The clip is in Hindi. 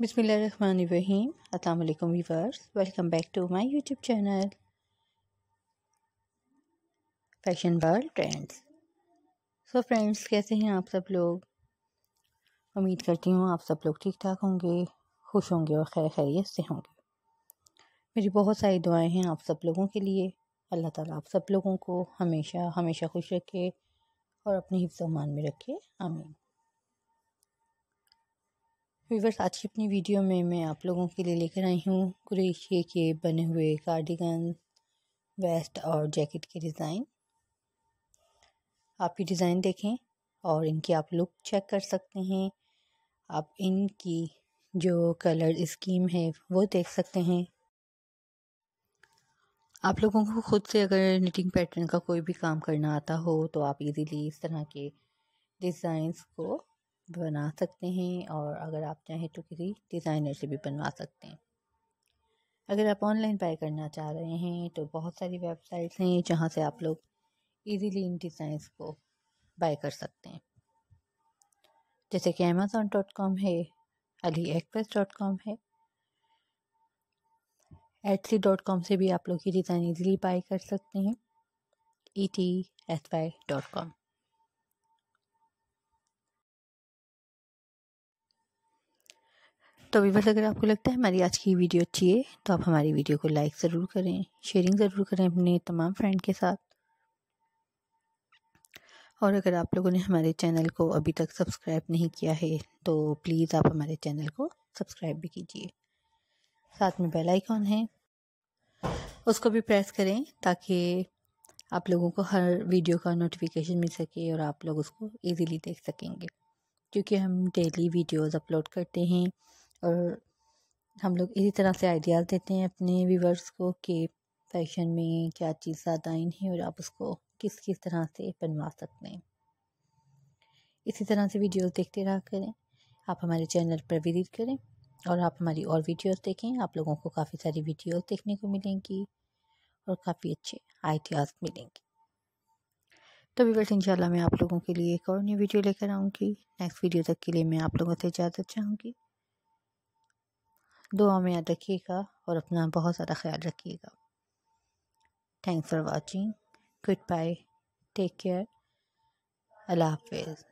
बिसमीम अल्लाम viewers welcome back to my YouTube channel fashion world trends so friends कैसे हैं आप सब लोग उम्मीद करती हूँ आप सब लोग ठीक ठाक होंगे खुश होंगे और खैर खैरियत से होंगे मेरी बहुत सारी दुआएं हैं आप सब लोगों के लिए अल्लाह ताला आप सब लोगों को हमेशा हमेशा खुश रखे और अपने हिफ्स मान में रखे आमीन वीवर्स आज की अपनी वीडियो में मैं आप लोगों के लिए लेकर आई हूँ क्रोशिए के बने हुए कार्डिगन वेस्ट और जैकेट के डिज़ाइन आप ये डिज़ाइन देखें और इनकी आप लुक चेक कर सकते हैं आप इनकी जो कलर स्कीम है वो देख सकते हैं आप लोगों को खुद से अगर निटिंग पैटर्न का कोई भी काम करना आता हो तो आप इजीली इस तरह के डिज़ाइंस को बना सकते हैं और अगर आप चाहें तो किसी डिज़ाइनर से भी बनवा सकते हैं अगर आप ऑनलाइन बाय करना चाह रहे हैं तो बहुत सारी वेबसाइट्स हैं जहाँ से आप लोग इजीली इन डिज़ाइन को बाय कर सकते हैं जैसे कि अमेज़ोन डॉट कॉम है अली एक्सप्रेस डॉट कॉम है एटसी डॉट कॉम से भी आप लोग ये डिज़ाइन ईज़िली बाई कर सकते हैं E T S Y dot com तो बस अगर आपको लगता है हमारी आज की वीडियो अच्छी है तो आप हमारी वीडियो को लाइक ज़रूर करें शेयरिंग ज़रूर करें अपने तमाम फ्रेंड के साथ और अगर आप लोगों ने हमारे चैनल को अभी तक सब्सक्राइब नहीं किया है तो प्लीज़ आप हमारे चैनल को सब्सक्राइब भी कीजिए साथ में बेल आइकॉन है उसको भी प्रेस करें ताकि आप लोगों को हर वीडियो का नोटिफिकेशन मिल सके और आप लोग उसको इजीली देख सकेंगे क्योंकि हम डेली वीडियोस अपलोड करते हैं और हम लोग इसी तरह से आइडियाज़ देते हैं अपने व्यूवर्स को कि फैशन में क्या चीज़ ज़्यादा इन है और आप उसको किस किस तरह से बनवा सकते हैं इसी तरह से वीडियोस देखते रहा करें आप हमारे चैनल पर विजिट करें और आप हमारी और वीडियोस देखें आप लोगों को काफ़ी सारी वीडियोस देखने को मिलेंगी और काफ़ी अच्छे आइडियाज़ मिलेंगे तो वीवर्स इंशाल्लाह मैं आप लोगों के लिए एक और नई वीडियो लेकर आऊँगी नेक्स्ट वीडियो तक के लिए मैं आप लोगों से इजाज़त चाहूँगी दुआ में याद रखिएगा और अपना बहुत ज़्यादा ख्याल रखिएगा thanks for watching goodbye take care अल्लाह हाफिज़